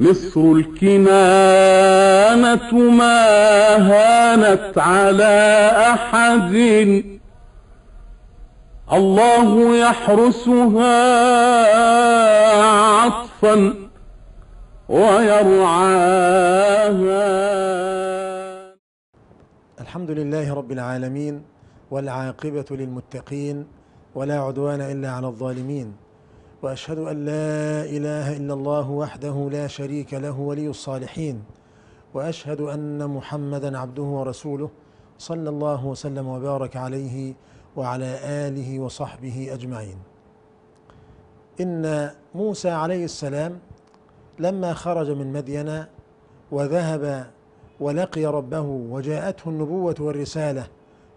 مصر الكنانة ما هانت على أحد الله يحرسها عطفا ويرعاها الحمد لله رب العالمين والعاقبة للمتقين ولا عدوان إلا على الظالمين وأشهد أن لا إله إلا الله وحده لا شريك له ولي الصالحين وأشهد أن محمدا عبده ورسوله صلى الله وسلم وبارك عليه وعلى آله وصحبه أجمعين إن موسى عليه السلام لما خرج من مدين وذهب ولقي ربه وجاءته النبوة والرسالة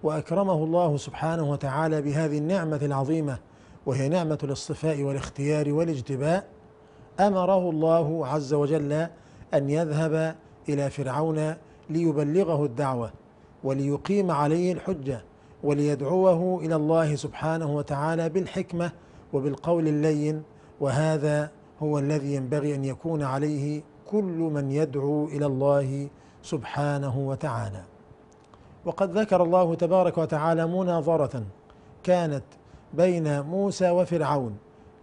وأكرمه الله سبحانه وتعالى بهذه النعمة العظيمة وهي نعمة الاصطفاء والاختيار والاجتباء أمره الله عز وجل أن يذهب إلى فرعون ليبلغه الدعوة وليقيم عليه الحجة وليدعوه إلى الله سبحانه وتعالى بالحكمة وبالقول اللين وهذا هو الذي ينبغي أن يكون عليه كل من يدعو إلى الله سبحانه وتعالى وقد ذكر الله تبارك وتعالى مناظرة كانت بين موسى وفرعون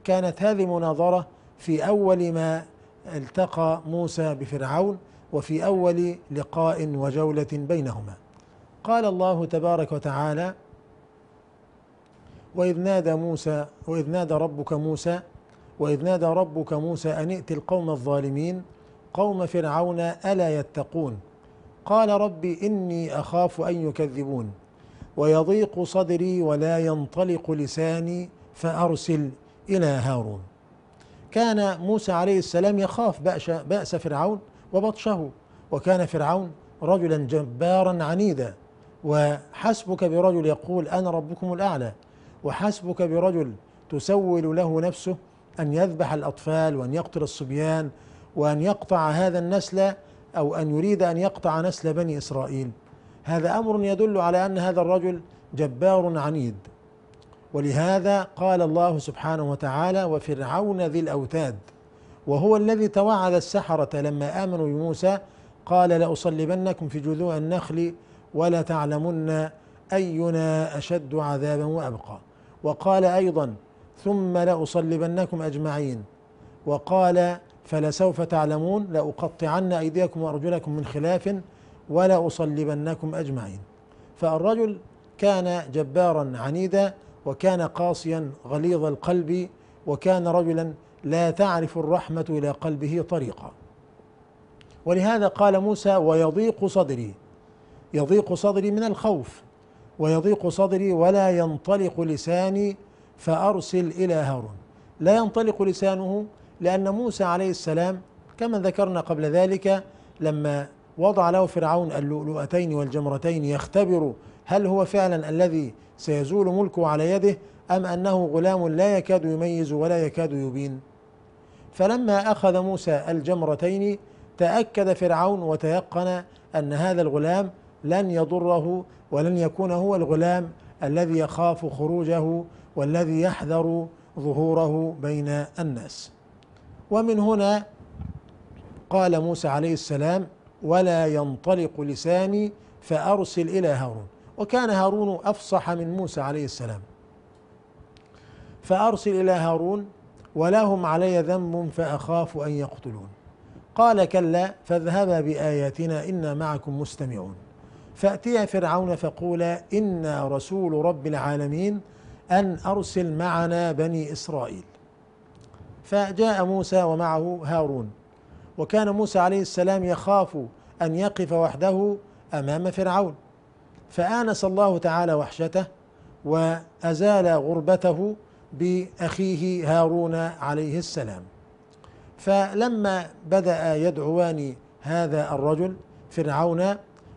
كانت هذه مناظرة في أول ما التقى موسى بفرعون وفي أول لقاء وجولة بينهما قال الله تبارك وتعالى وإذ نادى موسى وإذ نادى ربك موسى وإذ نادى ربك موسى أن ائت القوم الظالمين قوم فرعون ألا يتقون قال ربي إني أخاف أن يكذبون ويضيق صدري ولا ينطلق لساني فأرسل إلى هارون كان موسى عليه السلام يخاف بأس, بأس فرعون وبطشه وكان فرعون رجلا جبارا عنيدا وحسبك برجل يقول أنا ربكم الأعلى وحسبك برجل تسول له نفسه أن يذبح الأطفال وأن يقتل الصبيان وأن يقطع هذا النسل أو أن يريد أن يقطع نسل بني إسرائيل هذا امر يدل على ان هذا الرجل جبار عنيد ولهذا قال الله سبحانه وتعالى وفرعون ذي الاوتاد وهو الذي توعد السحرة لما آمنوا بموسى قال لأصلبنكم في جذوع النخل ولا تعلمن أينا أشد عذابا وأبقى وقال أيضا ثم لأصلبنكم أجمعين وقال فلسوف تعلمون لأقطعن أيديكم وأرجلكم من خلاف ولا أصلبنكم أجمعين فالرجل كان جبارا عنيدا وكان قاسيا غليظ القلب وكان رجلا لا تعرف الرحمة إلى قلبه طريقا ولهذا قال موسى ويضيق صدري يضيق صدري من الخوف ويضيق صدري ولا ينطلق لساني فأرسل إلى هارون لا ينطلق لسانه لأن موسى عليه السلام كما ذكرنا قبل ذلك لما وضع له فرعون اللؤلؤتين والجمرتين يختبر هل هو فعلا الذي سيزول ملكه على يده أم أنه غلام لا يكاد يميز ولا يكاد يبين فلما أخذ موسى الجمرتين تأكد فرعون وتيقن أن هذا الغلام لن يضره ولن يكون هو الغلام الذي يخاف خروجه والذي يحذر ظهوره بين الناس ومن هنا قال موسى عليه السلام ولا ينطلق لساني فأرسل إلى هارون وكان هارون أفصح من موسى عليه السلام فأرسل إلى هارون ولهم علي ذنب فأخاف أن يقتلون قال كلا فاذهبا بآياتنا إنا معكم مستمعون فأتيا فرعون فقولا إنا رسول رب العالمين أن أرسل معنا بني إسرائيل فجاء موسى ومعه هارون وكان موسى عليه السلام يخاف ان يقف وحده امام فرعون فانس الله تعالى وحشته وازال غربته باخيه هارون عليه السلام فلما بدا يدعوان هذا الرجل فرعون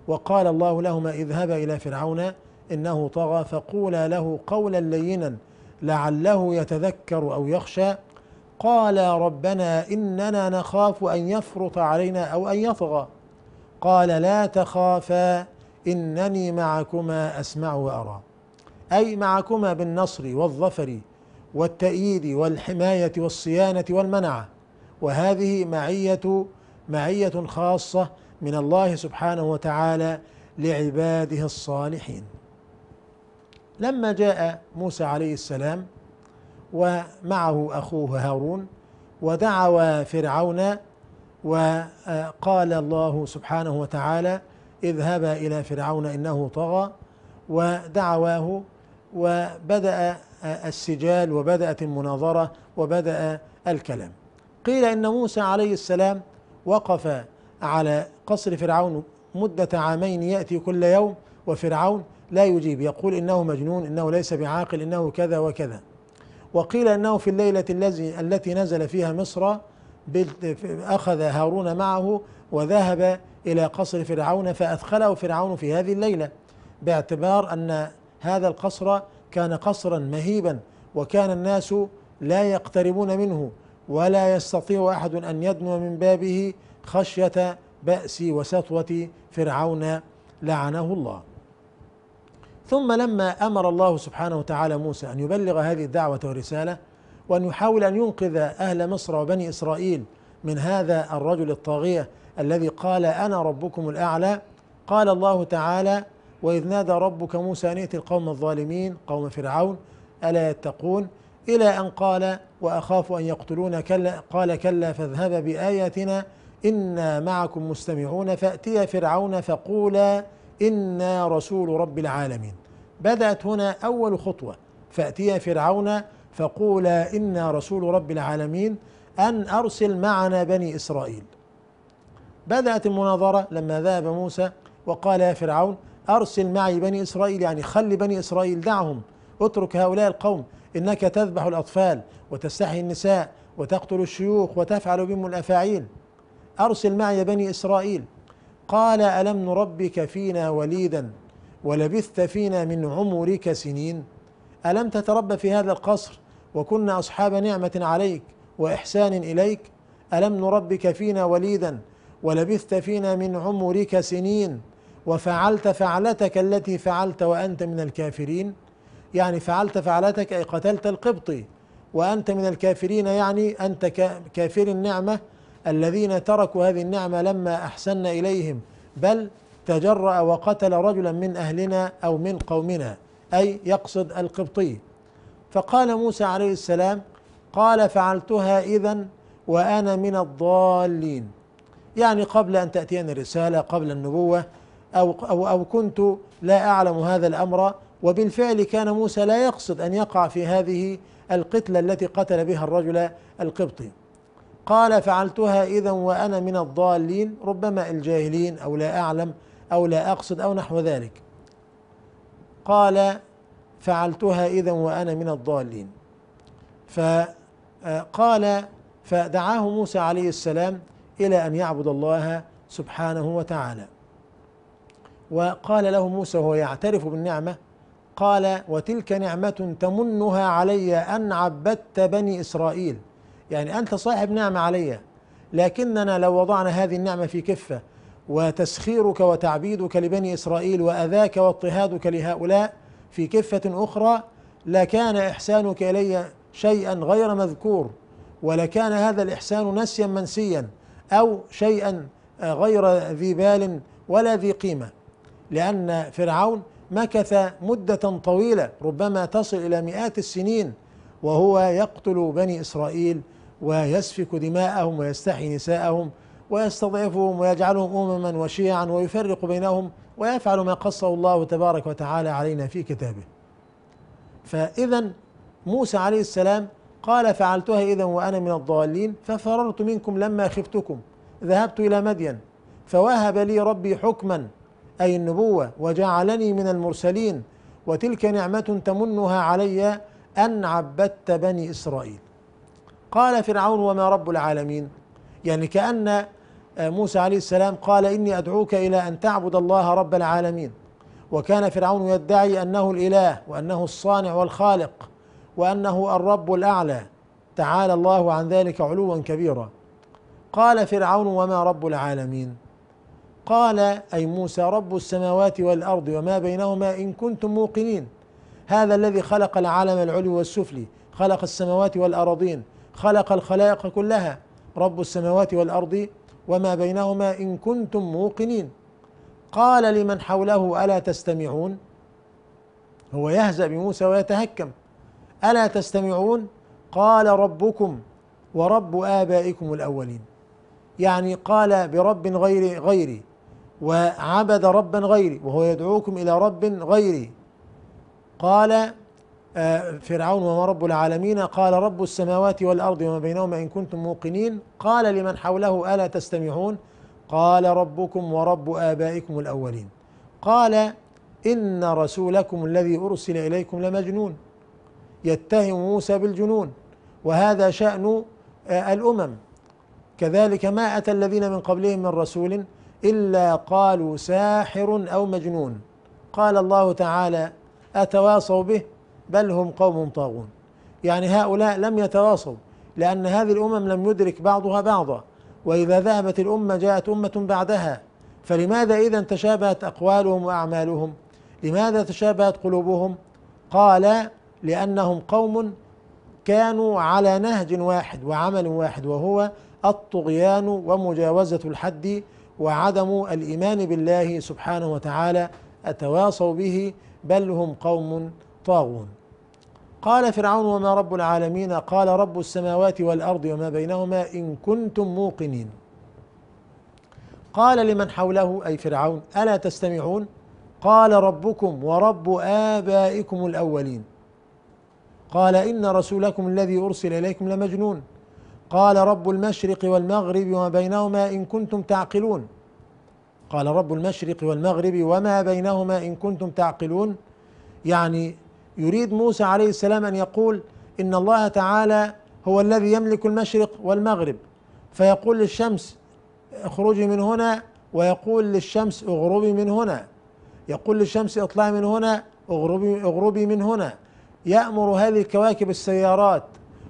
وقال الله لهما اذهبا الى فرعون انه طغى فقولا له قولا لينا لعله يتذكر او يخشى قالا ربنا اننا نخاف ان يفرط علينا او ان يطغى قال لا تخافا انني معكما اسمع وارى اي معكما بالنصر والظفر والتأييد والحماية والصيانة والمنعة وهذه معية معية خاصة من الله سبحانه وتعالى لعباده الصالحين لما جاء موسى عليه السلام ومعه أخوه هارون ودعوا فرعون وقال الله سبحانه وتعالى اذهبا إلى فرعون إنه طغى ودعواه وبدأ السجال وبدأت المناظرة وبدأ الكلام قيل إن موسى عليه السلام وقف على قصر فرعون مدة عامين يأتي كل يوم وفرعون لا يجيب يقول إنه مجنون إنه ليس بعاقل إنه كذا وكذا وقيل انه في الليله الذي التي نزل فيها مصر اخذ هارون معه وذهب الى قصر فرعون فادخله فرعون في هذه الليله باعتبار ان هذا القصر كان قصرا مهيبا وكان الناس لا يقتربون منه ولا يستطيع احد ان يدنو من بابه خشيه بأس وسطوة فرعون لعنه الله ثم لما امر الله سبحانه وتعالى موسى ان يبلغ هذه الدعوه والرساله وان يحاول ان ينقذ اهل مصر وبني اسرائيل من هذا الرجل الطاغيه الذي قال انا ربكم الاعلى قال الله تعالى واذ نادى ربك موسى ان يأتي القوم الظالمين قوم فرعون الا يتقون الى ان قال واخاف ان يقتلون كلا قال كلا فاذهب باياتنا انا معكم مستمعون فاتيا فرعون فقولا إنا رسول رب العالمين بدأت هنا أول خطوة فأتيا فرعون فقولا إنا رسول رب العالمين أن أرسل معنا بني إسرائيل بدأت المناظرة لما ذهب موسى وقال يا فرعون أرسل معي بني إسرائيل يعني خلي بني إسرائيل دعهم اترك هؤلاء القوم إنك تذبح الأطفال وتستحي النساء وتقتل الشيوخ وتفعل بهم الأفاعيل أرسل معي بني إسرائيل قال الم نربك فينا وليدا ولبثت فينا من عمرك سنين الم تتربى في هذا القصر وكنا اصحاب نعمه عليك واحسان اليك الم نربك فينا وليدا ولبثت فينا من عمرك سنين وفعلت فعلتك التي فعلت وانت من الكافرين يعني فعلت فعلتك اي قتلت القبطي وانت من الكافرين يعني انت كافر النعمه الذين تركوا هذه النعمة لما أحسن إليهم بل تجرأ وقتل رجلا من أهلنا أو من قومنا أي يقصد القبطي فقال موسى عليه السلام قال فعلتها إذا وأنا من الضالين يعني قبل أن تأتيني الرسالة قبل النبوة أو, أو, أو كنت لا أعلم هذا الأمر وبالفعل كان موسى لا يقصد أن يقع في هذه القتلة التي قتل بها الرجل القبطي قال فعلتها إذا وأنا من الضالين ربما الجاهلين أو لا أعلم أو لا أقصد أو نحو ذلك قال فعلتها إذا وأنا من الضالين فقال آه، فدعاه موسى عليه السلام إلى أن يعبد الله سبحانه وتعالى وقال له موسى وهو يعترف بالنعمة قال وتلك نعمة تمنها علي أن عبدت بني إسرائيل يعني أنت صاحب نعمة علي لكننا لو وضعنا هذه النعمة في كفة وتسخيرك وتعبيدك لبني إسرائيل وأذاك واضطهادك لهؤلاء في كفة أخرى لكان إحسانك إلي شيئا غير مذكور ولكان هذا الإحسان نسيا منسيا أو شيئا غير ذي بال ولا ذي قيمة لأن فرعون مكث مدة طويلة ربما تصل إلى مئات السنين وهو يقتل بني إسرائيل ويسفك دماءهم ويستحي نساءهم ويستضعفهم ويجعلهم أمما وشيعا ويفرق بينهم ويفعل ما قصه الله تبارك وتعالى علينا في كتابه فإذا موسى عليه السلام قال فعلتها إذا وأنا من الضالين ففررت منكم لما خفتكم ذهبت إلى مدين فوهب لي ربي حكما أي النبوة وجعلني من المرسلين وتلك نعمة تمنها علي أن عبدت بني إسرائيل قال فرعون وما رب العالمين يعني كأن آه، موسى عليه السلام قال إني أدعوك إلى أن تعبد الله رب العالمين وكان فرعون يدعي أنه الإله وأنه الصانع والخالق وأنه الرب الأعلى تعالى الله عن ذلك علوا كبيرا قال فرعون وما رب العالمين قال أي موسى رب السماوات والأرض وما بينهما إن كنتم موقنين هذا الذي خلق العالم العلوي والسفلي خلق السماوات والأراضين خلق الخلائق كلها رب السماوات والارض وما بينهما ان كنتم موقنين قال لمن حوله الا تستمعون هو يهزا بموسى ويتهكم الا تستمعون قال ربكم ورب ابائكم الاولين يعني قال برب غير غيري وعبد ربا غيري وهو يدعوكم الى رب غيري قال فرعون وما رب العالمين قال رب السماوات والارض وما بينهما ان كنتم موقنين قال لمن حوله الا تستمعون قال ربكم ورب ابائكم الاولين قال ان رسولكم الذي ارسل اليكم لمجنون يتهم موسى بالجنون وهذا شان آه، الامم كذلك ما اتى الذين من قبلهم من رسول الا قالوا ساحر او مجنون قال الله تعالى اتواصوا به بل هم قوم طاغون يعني هؤلاء لم يتواصوا لأن هذه الأمم لم يدرك بعضها بعضا وإذا ذهبت الأمة جاءت أمة بعدها فلماذا إذا تشابهت أقوالهم وأعمالهم لماذا تشابهت قلوبهم قال لأنهم قوم كانوا على نهج واحد وعمل واحد وهو الطغيان ومجاوزة الحد وعدم الإيمان بالله سبحانه وتعالى أتواصوا به بل هم قوم طاغون قال فرعون وما رب العالمين قال رب السماوات والارض وما بينهما ان كنتم موقنين قال لمن حوله اي فرعون الا تستمعون قال ربكم ورب ابائكم الاولين قال ان رسولكم الذي ارسل اليكم لمجنون قال رب المشرق والمغرب وما بينهما ان كنتم تعقلون قال رب المشرق والمغرب وما بينهما ان كنتم تعقلون يعني يريد موسى عليه السلام ان يقول ان الله تعالى هو الذي يملك المشرق والمغرب فيقول للشمس اخرجي من هنا ويقول للشمس اغربي من هنا يقول للشمس اطلعي من هنا اغربي اغربي من هنا يأمر هذه الكواكب السيارات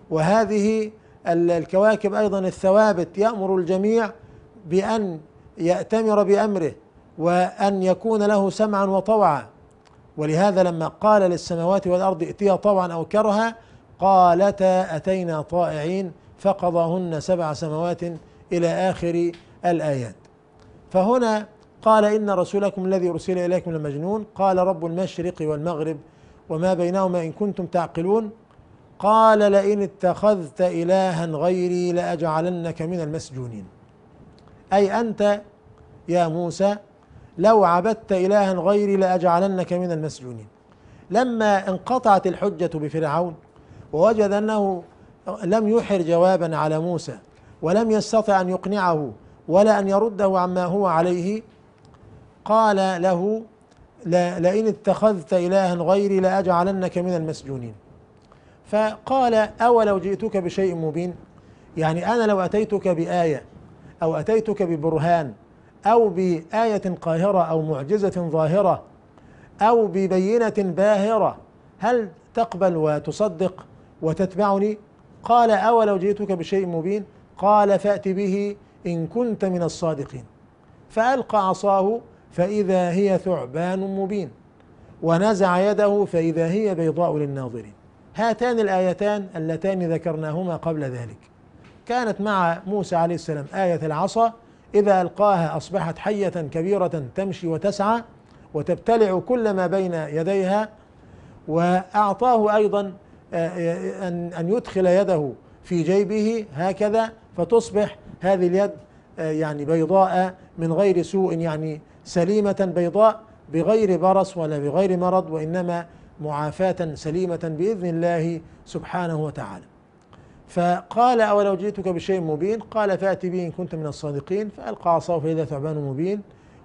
وهذه الكواكب ايضا الثوابت يأمر الجميع بأن يأتمر بأمره وأن يكون له سمعا وطوعا ولهذا لما قال للسماوات والارض ائتيا طوعا او كرها قالتا اتينا طائعين فقضاهن سبع سماوات الى اخر الايات فهنا قال ان رسولكم الذي ارسل اليكم لمجنون قال رب المشرق والمغرب وما بينهما ان كنتم تعقلون قال لئن اتخذت الها غيري لاجعلنك من المسجونين اي انت يا موسى لو عبدت إلها غيري لأجعلنك من المسجونين لما انقطعت الحجة بفرعون ووجد أنه لم يحر جوابا على موسى ولم يستطع أن يقنعه ولا أن يرده عما هو عليه قال له لئن اتخذت إلها غيري لأجعلنك من المسجونين فقال أولو جئتك بشيء مبين يعني أنا لو أتيتك بآية أو أتيتك ببرهان أو بآية قاهرة أو معجزة ظاهرة أو ببينة باهرة هل تقبل وتصدق وتتبعني قال أولو جئتك بشيء مبين قال فأت به إن كنت من الصادقين فألقى عصاه فإذا هي ثعبان مبين ونزع يده فإذا هي بيضاء للناظرين هاتان الآيتان اللتان ذكرناهما قبل ذلك كانت مع موسى عليه السلام آية العصا إذا ألقاها أصبحت حية كبيرة تمشي وتسعى وتبتلع كل ما بين يديها وأعطاه أيضا آه، آه، أن يدخل يده في جيبه هكذا فتصبح هذه اليد آه، يعني بيضاء من غير سوء يعني سليمة بيضاء بغير برص ولا بغير مرض وإنما معافاة سليمة بإذن الله سبحانه وتعالى فقال أولو جئتك بشيء مبين قال فأت به إن كنت من الصادقين فألقى عصاه فإذا ثعبان مبين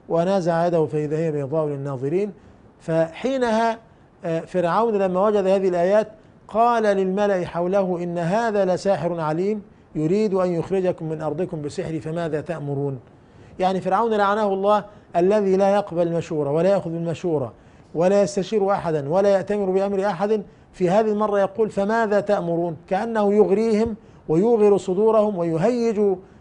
ونازع يده فإذا هي بيضاء للناظرين فحينها آه، فرعون لما وجد هذه الآيات قال للملأ حوله إن هذا لساحر عليم يريد أن يخرجكم من أرضكم بسحر فماذا تأمرون يعني فرعون لعنه الله الذي لا يقبل المشورة ولا يأخذ بالمشورة ولا يستشير أحدا ولا يأتمر بأمر أحد في هذه المرة يقول فماذا تأمرون كأنه يغريهم ويوغر صدورهم ويهيج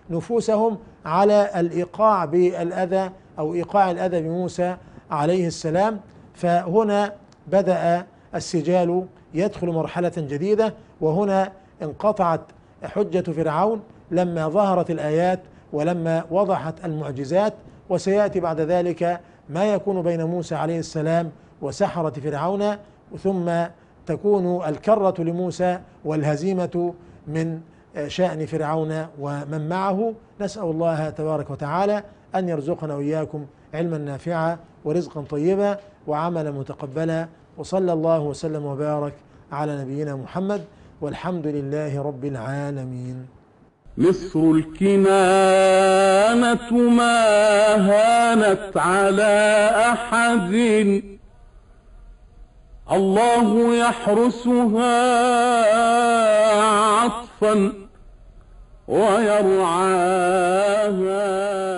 نفوسهم على الإيقاع بالأذى أو إيقاع الأذى بموسى عليه السلام فهنا بدأ السجال يدخل مرحلة جديدة وهنا انقطعت حجة فرعون لما ظهرت الآيات ولما وضحت المعجزات وسيأتي بعد ذلك ما يكون بين موسى عليه السلام وسحرة فرعون ثم تكون الكرة لموسى والهزيمة من شأن فرعون ومن معه نسأل الله تبارك وتعالى أن يرزقنا وإياكم علما نافعا ورزقا طيبا وعملا متقبلا وصلى الله وسلم وبارك على نبينا محمد والحمد لله رب العالمين مصر الكنانة ما هانت على أحد الله يحرسها عطفا ويرعاها